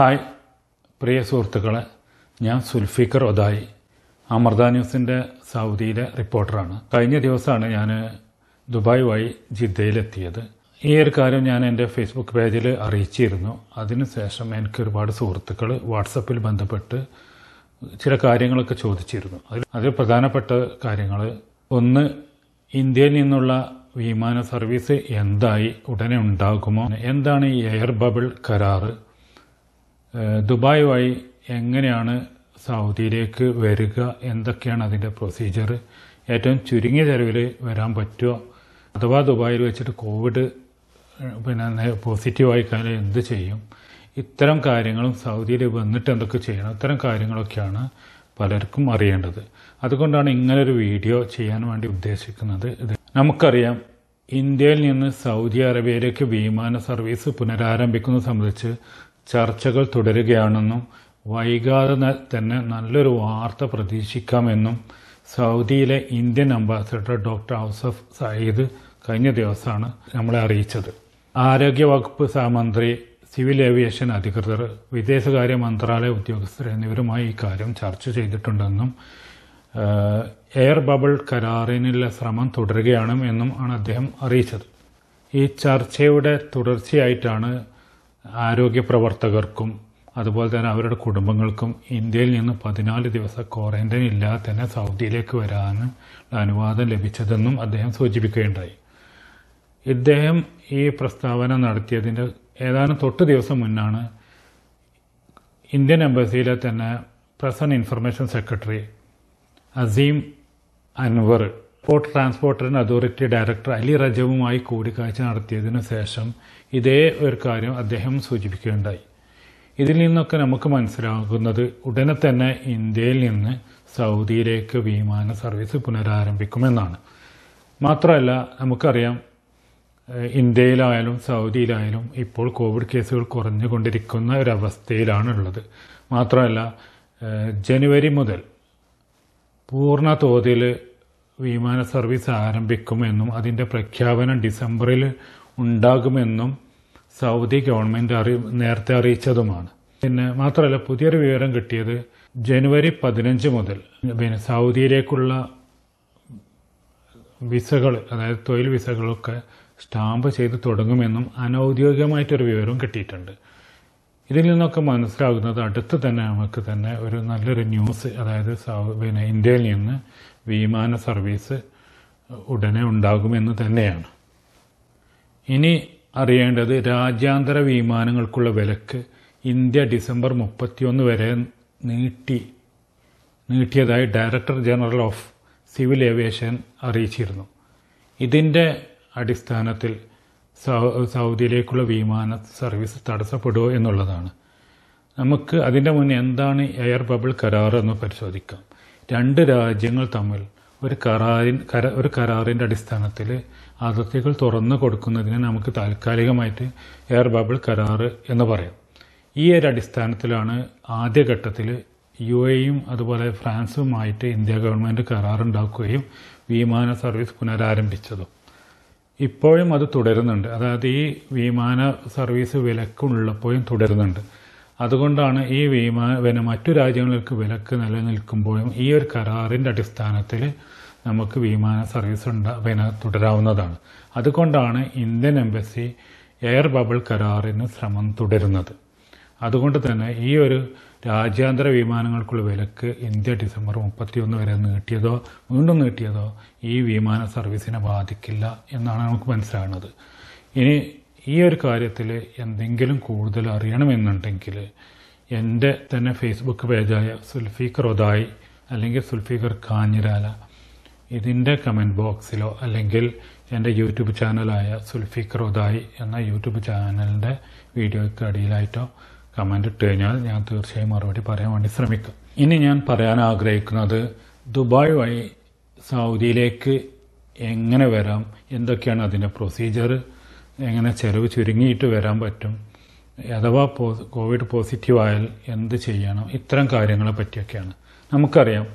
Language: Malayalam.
ഹായ് പ്രിയ സുഹൃത്തുക്കളെ ഞാൻ സുൽഫിക്കർ ഒതായി അമൃത ന്യൂസിൻ്റെ സൗദിയിലെ റിപ്പോർട്ടറാണ് കഴിഞ്ഞ ദിവസമാണ് ഞാൻ ദുബായ് വഴി ജിദ്ദയിലെത്തിയത് ഈ ഒരു കാര്യം ഞാൻ എൻ്റെ ഫേസ്ബുക്ക് പേജിൽ അറിയിച്ചിരുന്നു അതിനുശേഷം എനിക്ക് ഒരുപാട് സുഹൃത്തുക്കൾ വാട്സപ്പിൽ ബന്ധപ്പെട്ട് ചില കാര്യങ്ങളൊക്കെ ചോദിച്ചിരുന്നു അതിൽ അതിൽ പ്രധാനപ്പെട്ട കാര്യങ്ങൾ ഒന്ന് ഇന്ത്യയിൽ നിന്നുള്ള വിമാന സർവീസ് എന്തായി ഉടനെ ഉണ്ടാകുമോ എന്താണ് ഈ എയർ ബബിൾ കരാറ് ദുബായ് വഴി എങ്ങനെയാണ് സൗദിയിലേക്ക് വരിക എന്തൊക്കെയാണ് അതിൻ്റെ പ്രൊസീജിയർ ഏറ്റവും ചുരുങ്ങിയ ചെലവിൽ വരാൻ പറ്റുമോ അഥവാ ദുബായിൽ വെച്ചിട്ട് കോവിഡ് പിന്നെ പോസിറ്റീവായി കഴിഞ്ഞാൽ എന്ത് ചെയ്യും ഇത്തരം കാര്യങ്ങളും സൗദിയിൽ വന്നിട്ട് എന്തൊക്കെ ചെയ്യണം ഇത്തരം കാര്യങ്ങളൊക്കെയാണ് പലർക്കും അറിയേണ്ടത് അതുകൊണ്ടാണ് ഇങ്ങനൊരു വീഡിയോ ചെയ്യാൻ വേണ്ടി ഉദ്ദേശിക്കുന്നത് ഇത് നമുക്കറിയാം ഇന്ത്യയിൽ നിന്ന് സൗദി അറേബ്യയിലേക്ക് വിമാന സർവീസ് പുനരാരംഭിക്കുന്നത് സംബന്ധിച്ച് ചർച്ചകൾ തുടരുകയാണെന്നും വൈകാതെ തന്നെ നല്ലൊരു വാർത്ത പ്രതീക്ഷിക്കാമെന്നും സൗദിയിലെ Indian ambassador doctor Ausaf Sayeed കഴിഞ്ഞ ദിവസമാണ് നമ്മളെ അറിയിച്ചത് ആരോഗ്യവകുപ്പ് സഹമന്ത്രി സിവിൽ ഏവിയേഷൻ അധികൃതർ വിദേശകാര്യ മന്ത്രാലയ ഉദ്യോഗസ്ഥർ എന്നിവരുമായി ഈ കാര്യം ചർച്ച ചെയ്തിട്ടുണ്ടെന്നും എയർ ബബിൾ കരാറിനുള്ള ശ്രമം തുടരുകയാണ് എന്നും ആണ് അദ്ദേഹം അറിയിച്ചത് ഈ ചർച്ചയുടെ തുടർച്ചയായിട്ടാണ് ആരോഗ്യ പ്രവർത്തകർക്കും അതുപോലെ തന്നെ അവരുടെ കുടുംബങ്ങൾക്കും ഇന്ത്യയിൽ നിന്ന് പതിനാല് ദിവസം ക്വാറന്റൈൻ ഇല്ലാതെ തന്നെ സൗദിയിലേക്ക് വരാൻ അനുവാദം ലഭിച്ചതെന്നും അദ്ദേഹം സൂചിപ്പിക്കുകയുണ്ടായി ഇദ്ദേഹം ഈ പ്രസ്താവന നടത്തിയതിൻ്റെ ഏതാനും തൊട്ട് ദിവസം മുന്നാണ് ഇന്ത്യൻ എംബസിയിലെ തന്നെ press and information secretary Aseem Anwar port ട്രാൻസ്പോർട്ടറിന് അതോറിറ്റി ഡയറക്ടർ അലി റജവുമായി കൂടിക്കാഴ്ച നടത്തിയതിനു ശേഷം ഇതേ ഒരു കാര്യം അദ്ദേഹം സൂചിപ്പിക്കുകയുണ്ടായി ഇതിൽ നിന്നൊക്കെ നമുക്ക് മനസ്സിലാകുന്നത് ഉടനെ തന്നെ ഇന്ത്യയിൽ നിന്ന് സൗദിയിലേക്ക് വിമാന സർവീസ് പുനരാരംഭിക്കുമെന്നാണ് മാത്രമല്ല നമുക്കറിയാം ഇന്ത്യയിലായാലും സൗദിയിലായാലും ഇപ്പോൾ കോവിഡ് കേസുകൾ കുറഞ്ഞുകൊണ്ടിരിക്കുന്ന ഒരവസ്ഥയിലാണുള്ളത് മാത്രമല്ല ജനുവരി മുതൽ പൂർണ്ണ തോതിൽ വിമാന സർവീസ് ആരംഭിക്കുമെന്നും അതിൻ്റെ പ്രഖ്യാപനം ഡിസംബറിൽ ഉണ്ടാകുമെന്നും സൗദി ഗവൺമെൻറ് അറി നേരത്തെ അറിയിച്ചതുമാണ് പിന്നെ മാത്രമല്ല പുതിയൊരു വിവരം കിട്ടിയത് ജനുവരി പതിനഞ്ച് മുതൽ പിന്നെ സൗദിയിലേക്കുള്ള വിസകൾ അതായത് തൊഴിൽ വിസകളൊക്കെ സ്റ്റാമ്പ് ചെയ്ത് തുടങ്ങുമെന്നും അനൗദ്യോഗികമായിട്ടൊരു വിവരം കിട്ടിയിട്ടുണ്ട് ഇതിൽ നിന്നൊക്കെ മനസ്സിലാകുന്നത് അടുത്ത് തന്നെ നമുക്ക് തന്നെ ഒരു നല്ലൊരു ന്യൂസ് അതായത് പിന്നെ ഇന്ത്യയിൽ നിന്ന് വിമാന സർവീസ് ഉടനെ ഉണ്ടാകുമെന്ന് തന്നെയാണ് ഇനി അറിയേണ്ടത് രാജ്യാന്തര വിമാനങ്ങൾക്കുള്ള വിലക്ക് ഇന്ത്യ ഡിസംബർ മുപ്പത്തിയൊന്ന് വരെ നീട്ടി നീട്ടിയതായി director general of civil aviation അറിയിച്ചിരുന്നു ഇതിൻ്റെ അടിസ്ഥാനത്തിൽ സൗദിയിലേക്കുള്ള വിമാന സർവീസ് തടസ്സപ്പെടുമോ എന്നുള്ളതാണ് നമുക്ക് അതിൻ്റെ മുന്നേ എന്താണ് എയർ ബബിൾ കരാർ എന്ന് പരിശോധിക്കാം രണ്ട് രാജ്യങ്ങൾ തമ്മിൽ ഒരു കരാറിൻ കര ഒരു കരാറിൻ്റെ അടിസ്ഥാനത്തിൽ അതിർത്തികൾ തുറന്നു കൊടുക്കുന്നതിന് നമുക്ക് താൽക്കാലികമായിട്ട് എയർ ബബിൾ കരാർ എന്ന് പറയാം ഈ ഒരു അടിസ്ഥാനത്തിലാണ് ആദ്യഘട്ടത്തിൽ യു എയും അതുപോലെ ഫ്രാൻസുമായിട്ട് ഇന്ത്യ ഗവൺമെൻറ് കരാറുണ്ടാക്കുകയും വിമാന സർവീസ് പുനരാരംഭിച്ചതും ഇപ്പോഴും അത് തുടരുന്നുണ്ട് അതായത് ഈ വിമാന സർവീസ് വിലക്കുള്ളപ്പോഴും തുടരുന്നുണ്ട് അതുകൊണ്ടാണ് ഈ വിമാന പിന്നെ മറ്റു രാജ്യങ്ങൾക്ക് വിലക്ക് നിലനിൽക്കുമ്പോഴും ഈ ഒരു കരാറിൻ്റെ അടിസ്ഥാനത്തിൽ നമുക്ക് വിമാന സർവീസ് ഉണ്ടാ പിന്നെ തുടരാവുന്നതാണ് അതുകൊണ്ടാണ് ഇന്ത്യൻ എംബസി എയർ ബബിൾ കരാറിന് ശ്രമം തുടരുന്നത് അതുകൊണ്ട് തന്നെ ഈ ഒരു രാജ്യാന്തര വിമാനങ്ങൾക്കുള്ള വിലക്ക് ഇന്ത്യ ഡിസംബർ മുപ്പത്തിയൊന്ന് വരെ നീട്ടിയതോ വീണ്ടും നീട്ടിയതോ ഈ വിമാന സർവീസിനെ ബാധിക്കില്ല എന്നാണ് നമുക്ക് മനസ്സിലാകുന്നത് ഇനി ഈ ഒരു കാര്യത്തിൽ എന്തെങ്കിലും കൂടുതൽ അറിയണമെന്നുണ്ടെങ്കിൽ എൻ്റെ തന്നെ ഫേസ്ബുക്ക് പേജായ സുൽഫീഖർ ഒതായി അല്ലെങ്കിൽ സുൽഫീഖർ കാഞ്ഞിരാല ഇതിൻ്റെ കമൻറ്റ് ബോക്സിലോ അല്ലെങ്കിൽ എൻ്റെ യൂട്യൂബ് ചാനലായ സുൽഫീഖർ ഒതായി എന്ന യൂട്യൂബ് ചാനലിൻ്റെ വീഡിയോയ്ക്ക് അടിയിലായിട്ടോ കമൻ്റ് ഇട്ട് കഴിഞ്ഞാൽ ഞാൻ തീർച്ചയായും മറുപടി പറയാൻ വേണ്ടി ശ്രമിക്കാം ഇനി ഞാൻ പറയാൻ ആഗ്രഹിക്കുന്നത് ദുബായ് വഴി സൗദിയിലേക്ക് എങ്ങനെ വരാം എന്തൊക്കെയാണ് അതിൻ്റെ പ്രൊസീജിയർ എങ്ങനെ ചെലവ് ചുരുങ്ങിയിട്ട് വരാൻ പറ്റും അഥവാ കോവിഡ് ആയാൽ എന്ത് ചെയ്യണം ഇത്തരം കാര്യങ്ങളെ പറ്റിയൊക്കെയാണ് നമുക്കറിയാം